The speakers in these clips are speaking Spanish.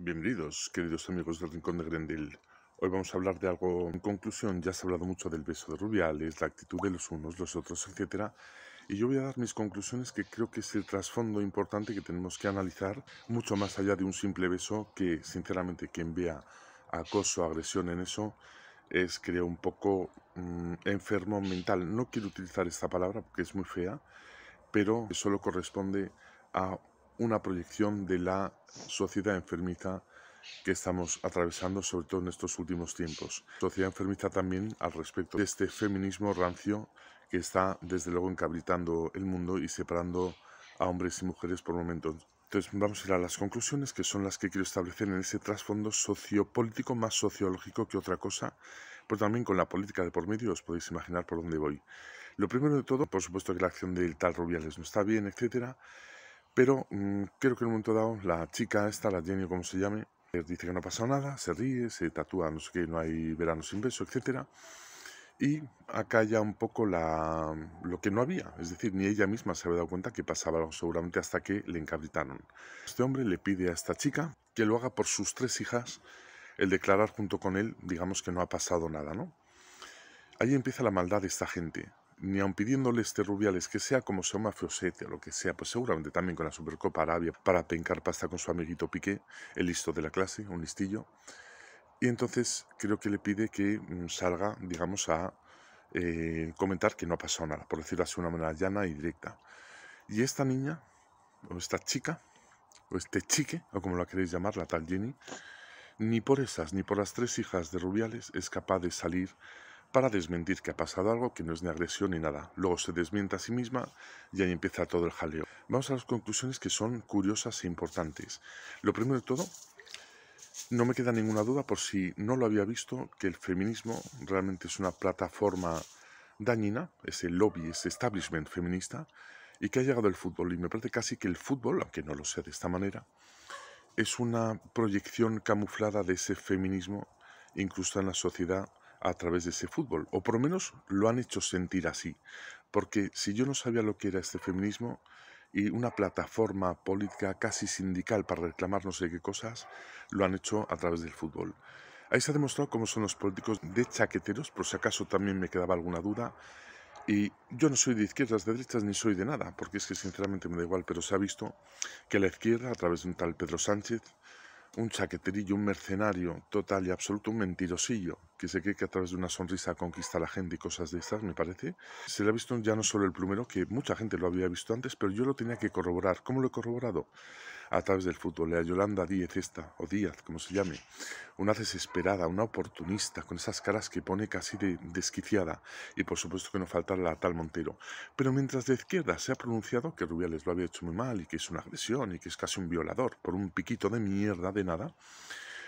Bienvenidos, queridos amigos del Rincón de Grendel. Hoy vamos a hablar de algo. En conclusión, ya se ha hablado mucho del beso de Rubiales, la actitud de los unos, los otros, etc. Y yo voy a dar mis conclusiones que creo que es el trasfondo importante que tenemos que analizar, mucho más allá de un simple beso que, sinceramente, quien vea acoso, agresión en eso, es, creo, un poco mm, enfermo mental. No quiero utilizar esta palabra porque es muy fea, pero solo corresponde a una proyección de la sociedad enfermiza que estamos atravesando, sobre todo en estos últimos tiempos. Sociedad enfermiza también al respecto de este feminismo rancio que está, desde luego, encabritando el mundo y separando a hombres y mujeres por momentos. Entonces vamos a ir a las conclusiones, que son las que quiero establecer en ese trasfondo sociopolítico más sociológico que otra cosa, pero también con la política de por medio os podéis imaginar por dónde voy. Lo primero de todo, por supuesto que la acción del tal Rubiales no está bien, etcétera, pero mm, creo que en un momento dado la chica esta, la Jenny, como se llame, eh, dice que no ha pasado nada, se ríe, se tatúa, no sé qué, no hay verano sin beso, etc. Y acalla un poco la, lo que no había. Es decir, ni ella misma se había dado cuenta que pasaba algo seguramente hasta que le encabritaron. Este hombre le pide a esta chica que lo haga por sus tres hijas el declarar junto con él, digamos que no ha pasado nada, ¿no? Ahí empieza la maldad de esta gente ni aun pidiéndole este Rubiales que sea como sea un mafiosete o lo que sea, pues seguramente también con la Supercopa Arabia para pencar pasta con su amiguito Piqué, el listo de la clase, un listillo. Y entonces creo que le pide que mm, salga, digamos, a eh, comentar que no ha pasado nada, por decirlo así de una manera llana y directa. Y esta niña, o esta chica, o este chique, o como la queréis llamar, la tal Jenny, ni por esas, ni por las tres hijas de Rubiales es capaz de salir para desmentir que ha pasado algo que no es ni agresión ni nada. Luego se desmienta a sí misma y ahí empieza todo el jaleo. Vamos a las conclusiones que son curiosas e importantes. Lo primero de todo, no me queda ninguna duda por si no lo había visto que el feminismo realmente es una plataforma dañina, el lobby, ese establishment feminista, y que ha llegado el fútbol. Y me parece casi que el fútbol, aunque no lo sea de esta manera, es una proyección camuflada de ese feminismo incluso en la sociedad a través de ese fútbol, o por lo menos lo han hecho sentir así. Porque si yo no sabía lo que era este feminismo y una plataforma política casi sindical para reclamar no sé qué cosas, lo han hecho a través del fútbol. Ahí se ha demostrado cómo son los políticos de chaqueteros, por si acaso también me quedaba alguna duda. Y yo no soy de izquierdas, de derechas, ni soy de nada, porque es que sinceramente me da igual, pero se ha visto que la izquierda, a través de un tal Pedro Sánchez, un chaqueterillo, un mercenario total y absoluto, un mentirosillo, que se cree que a través de una sonrisa conquista a la gente y cosas de estas, me parece. Se le ha visto ya no solo el plumero, que mucha gente lo había visto antes, pero yo lo tenía que corroborar. ¿Cómo lo he corroborado? a través del fútbol. La Yolanda Díez, esta, o Díaz, como se llame, una desesperada, una oportunista, con esas caras que pone casi desquiciada. Y por supuesto que no falta la tal Montero. Pero mientras de izquierda se ha pronunciado que Rubiales lo había hecho muy mal y que es una agresión y que es casi un violador por un piquito de mierda de nada,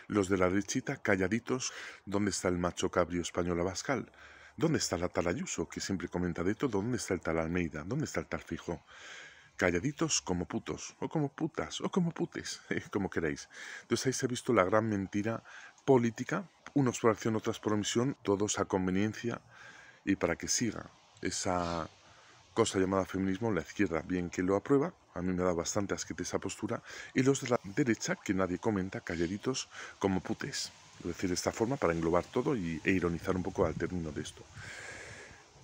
los de la derechita calladitos, ¿dónde está el macho cabrio español Abascal? ¿Dónde está la tal Ayuso, que siempre comenta de todo? ¿Dónde está el tal Almeida? ¿Dónde está el tal Fijo? calladitos como putos, o como putas, o como putes, eh, como queráis. Entonces ahí se ha visto la gran mentira política, unos por acción, otras por omisión, todos a conveniencia y para que siga esa cosa llamada feminismo, la izquierda bien que lo aprueba, a mí me da bastante asquete esa postura, y los de la derecha, que nadie comenta, calladitos como putes. Es decir, esta forma para englobar todo y, e ironizar un poco al término de esto.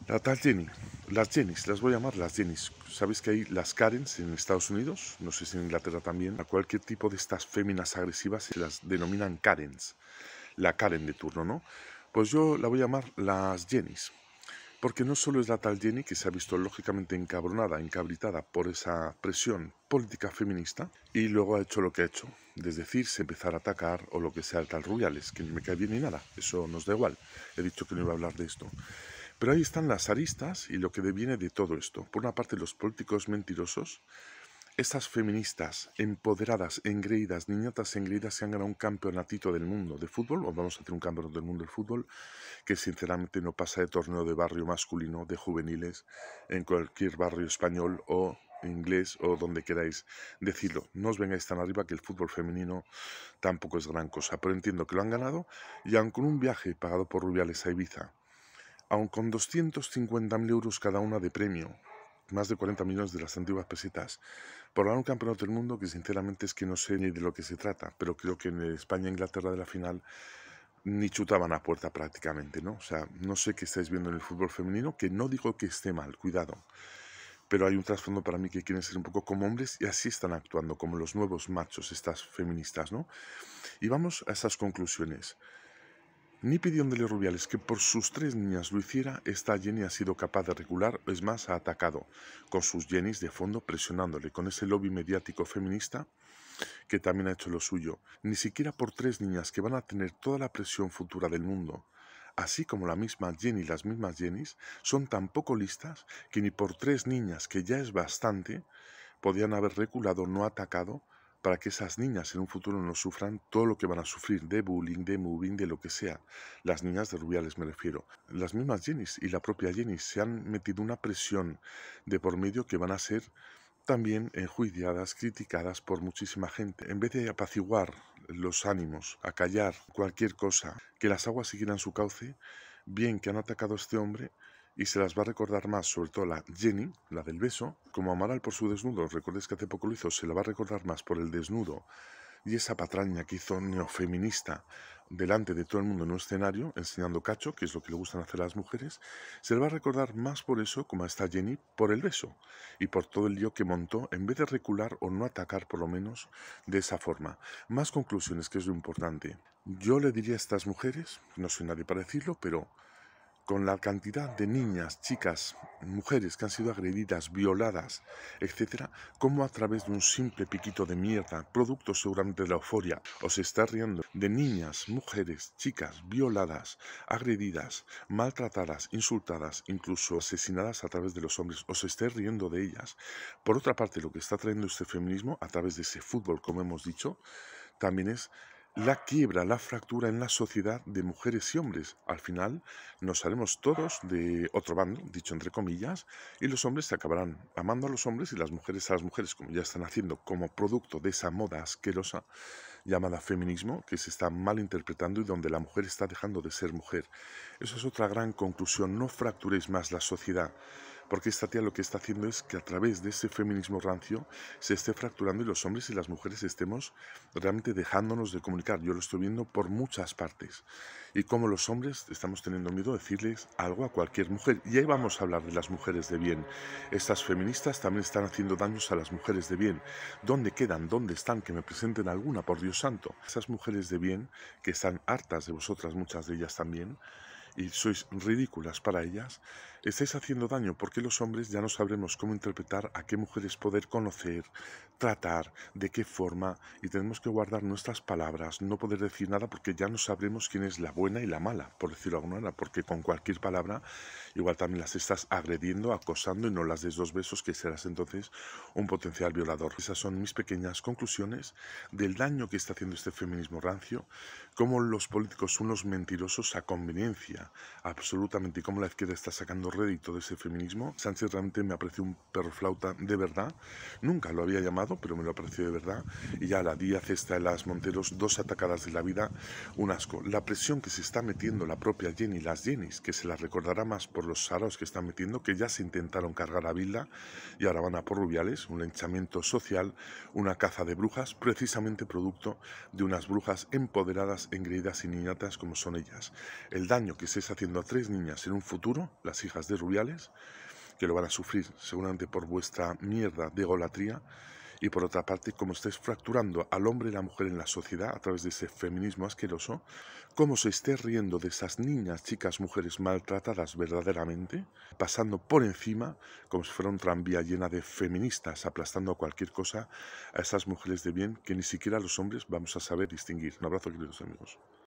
La tal Jenny, las Jennys, las voy a llamar las Jennys. ¿Sabéis que hay las Karens en Estados Unidos? No sé si en Inglaterra también. A cualquier tipo de estas féminas agresivas se las denominan Karens. La Karen de turno, ¿no? Pues yo la voy a llamar las Jennys. Porque no solo es la tal Jenny que se ha visto lógicamente encabronada, encabritada por esa presión política feminista y luego ha hecho lo que ha hecho, es decir, se empezar a atacar o lo que sea al tal Rubiales, que no me cae bien ni nada, eso nos da igual, he dicho que no iba a hablar de esto. Pero ahí están las aristas y lo que deviene de todo esto. Por una parte, los políticos mentirosos, estas feministas empoderadas, engreídas, niñatas engreídas se han ganado un campeonatito del mundo de fútbol, o vamos a hacer un campeonato del mundo del fútbol, que sinceramente no pasa de torneo de barrio masculino, de juveniles, en cualquier barrio español o inglés o donde queráis decirlo. No os vengáis tan arriba que el fútbol femenino tampoco es gran cosa, pero entiendo que lo han ganado y aun con un viaje pagado por Rubiales a Ibiza aun con 250.000 euros cada una de premio, más de 40 millones de las antiguas pesetas, por un campeonato del mundo que sinceramente es que no sé ni de lo que se trata, pero creo que en España e Inglaterra de la final ni chutaban a puerta prácticamente, ¿no? O sea, no sé qué estáis viendo en el fútbol femenino, que no digo que esté mal, cuidado, pero hay un trasfondo para mí que quieren ser un poco como hombres y así están actuando, como los nuevos machos, estas feministas, ¿no? Y vamos a esas conclusiones. Ni pidiéndole Rubiales que por sus tres niñas lo hiciera, esta Jenny ha sido capaz de regular, es más, ha atacado, con sus Jennys de fondo presionándole, con ese lobby mediático feminista que también ha hecho lo suyo, ni siquiera por tres niñas que van a tener toda la presión futura del mundo, así como la misma Jenny y las mismas Jennys, son tan poco listas que ni por tres niñas, que ya es bastante, podían haber reculado, no atacado, para que esas niñas en un futuro no sufran todo lo que van a sufrir de bullying, de moving, de lo que sea. Las niñas de Rubiales me refiero. Las mismas Jennys y la propia Jenny se han metido una presión de por medio que van a ser también enjuiciadas, criticadas por muchísima gente. En vez de apaciguar los ánimos, a callar cualquier cosa, que las aguas siguieran su cauce, bien que han atacado a este hombre, y se las va a recordar más, sobre todo la Jenny, la del beso, como Amaral por su desnudo, Recuerdes que hace poco lo hizo, se la va a recordar más por el desnudo y esa patraña que hizo neofeminista delante de todo el mundo en un escenario, enseñando cacho, que es lo que le gustan hacer a las mujeres, se la va a recordar más por eso como a esta Jenny por el beso y por todo el lío que montó en vez de recular o no atacar por lo menos de esa forma. Más conclusiones, que es lo importante. Yo le diría a estas mujeres, no soy nadie para decirlo, pero con la cantidad de niñas, chicas, mujeres que han sido agredidas, violadas, etcétera, como a través de un simple piquito de mierda, producto seguramente de la euforia, os está riendo de niñas, mujeres, chicas violadas, agredidas, maltratadas, insultadas, incluso asesinadas a través de los hombres, os está riendo de ellas. Por otra parte, lo que está trayendo este feminismo a través de ese fútbol, como hemos dicho, también es la quiebra, la fractura en la sociedad de mujeres y hombres. Al final nos haremos todos de otro bando, dicho entre comillas, y los hombres se acabarán amando a los hombres y las mujeres a las mujeres, como ya están haciendo como producto de esa moda asquerosa llamada feminismo, que se está malinterpretando y donde la mujer está dejando de ser mujer. Eso es otra gran conclusión, no fracturéis más la sociedad. Porque esta tía lo que está haciendo es que a través de ese feminismo rancio se esté fracturando y los hombres y las mujeres estemos realmente dejándonos de comunicar. Yo lo estoy viendo por muchas partes. Y como los hombres estamos teniendo miedo de decirles algo a cualquier mujer. Y ahí vamos a hablar de las mujeres de bien. Estas feministas también están haciendo daños a las mujeres de bien. ¿Dónde quedan? ¿Dónde están? Que me presenten alguna, por Dios santo. Esas mujeres de bien que están hartas de vosotras, muchas de ellas también, y sois ridículas para ellas, estáis haciendo daño porque los hombres ya no sabremos cómo interpretar a qué mujeres poder conocer, tratar, de qué forma, y tenemos que guardar nuestras palabras, no poder decir nada porque ya no sabremos quién es la buena y la mala, por decirlo alguna manera, porque con cualquier palabra igual también las estás agrediendo, acosando y no las des dos besos que serás entonces un potencial violador. Esas son mis pequeñas conclusiones del daño que está haciendo este feminismo rancio, como los políticos son los mentirosos a conveniencia absolutamente, y cómo la izquierda está sacando rédito de ese feminismo. Sánchez realmente me apreció un perro flauta de verdad, nunca lo había llamado, pero me lo apreció de verdad, y ya la día cesta de las Monteros, dos atacadas de la vida, un asco. La presión que se está metiendo la propia Jenny, las Jennys, que se las recordará más por los saros que están metiendo, que ya se intentaron cargar a Vilda y ahora van a por Rubiales, un linchamiento social, una caza de brujas, precisamente producto de unas brujas empoderadas, engreídas y niñatas como son ellas. El daño que se estáis haciendo a tres niñas en un futuro, las hijas de Rubiales, que lo van a sufrir seguramente por vuestra mierda de golatría, y por otra parte, como estáis fracturando al hombre y la mujer en la sociedad a través de ese feminismo asqueroso, cómo se esté riendo de esas niñas, chicas, mujeres maltratadas verdaderamente, pasando por encima, como si fuera un tranvía llena de feministas, aplastando cualquier cosa a esas mujeres de bien que ni siquiera los hombres vamos a saber distinguir. Un abrazo, queridos amigos.